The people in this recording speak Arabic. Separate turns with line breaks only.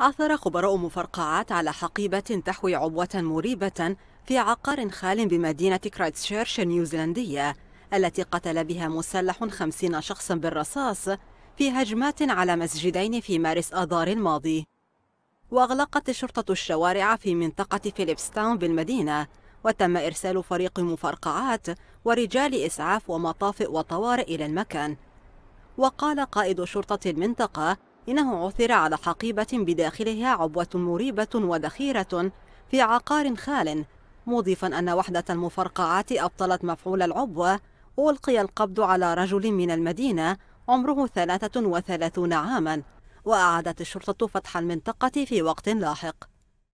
عثر خبراء مفرقعات على حقيبة تحوي عبوة مريبة في عقار خال بمدينة كرايتشيرش النيوزيلندية التي قتل بها مسلح خمسين شخصا بالرصاص في هجمات على مسجدين في مارس آذار الماضي وأغلقت الشرطة الشوارع في منطقة فيليبستاون بالمدينة وتم إرسال فريق مفرقعات ورجال إسعاف ومطافئ وطوارئ إلى المكان وقال قائد شرطة المنطقة إنه عثر على حقيبة بداخلها عبوة مريبة وذخيرة في عقار خال مضيفا أن وحدة المفرقعات أبطلت مفعول العبوة وألقي القبض على رجل من المدينة عمره 33 عاما وأعادت الشرطة فتح المنطقة في وقت لاحق